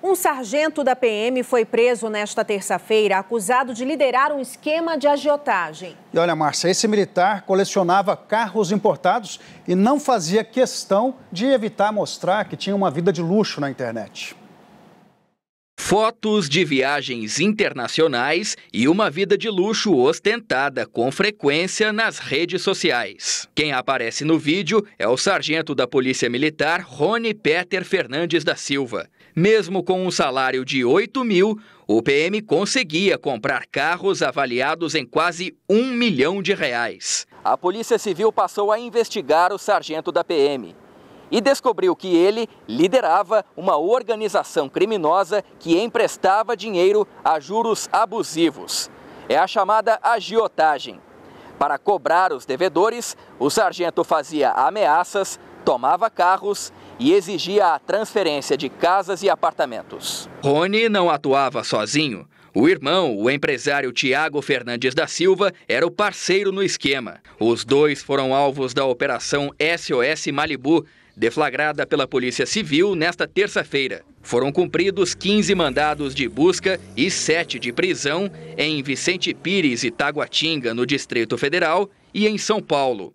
Um sargento da PM foi preso nesta terça-feira, acusado de liderar um esquema de agiotagem. E olha, Márcia, esse militar colecionava carros importados e não fazia questão de evitar mostrar que tinha uma vida de luxo na internet. Fotos de viagens internacionais e uma vida de luxo ostentada com frequência nas redes sociais. Quem aparece no vídeo é o sargento da Polícia Militar Rony Peter Fernandes da Silva. Mesmo com um salário de 8 mil, o PM conseguia comprar carros avaliados em quase um milhão de reais. A Polícia Civil passou a investigar o sargento da PM e descobriu que ele liderava uma organização criminosa que emprestava dinheiro a juros abusivos. É a chamada agiotagem. Para cobrar os devedores, o sargento fazia ameaças, tomava carros e exigia a transferência de casas e apartamentos. Rony não atuava sozinho. O irmão, o empresário Tiago Fernandes da Silva, era o parceiro no esquema. Os dois foram alvos da Operação SOS Malibu, deflagrada pela Polícia Civil nesta terça-feira. Foram cumpridos 15 mandados de busca e 7 de prisão em Vicente Pires e Taguatinga, no Distrito Federal, e em São Paulo.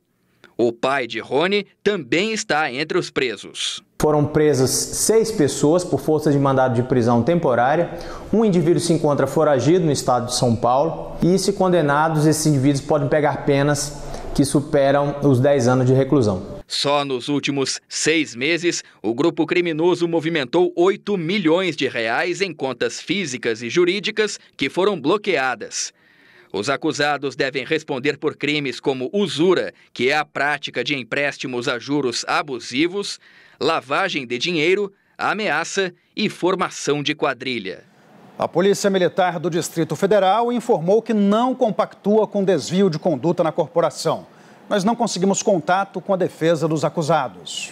O pai de Rony também está entre os presos. Foram presas seis pessoas por força de mandado de prisão temporária. Um indivíduo se encontra foragido no estado de São Paulo e, se condenados, esses indivíduos podem pegar penas que superam os 10 anos de reclusão. Só nos últimos seis meses, o grupo criminoso movimentou 8 milhões de reais em contas físicas e jurídicas que foram bloqueadas. Os acusados devem responder por crimes como usura, que é a prática de empréstimos a juros abusivos, lavagem de dinheiro, ameaça e formação de quadrilha. A Polícia Militar do Distrito Federal informou que não compactua com desvio de conduta na corporação, mas não conseguimos contato com a defesa dos acusados.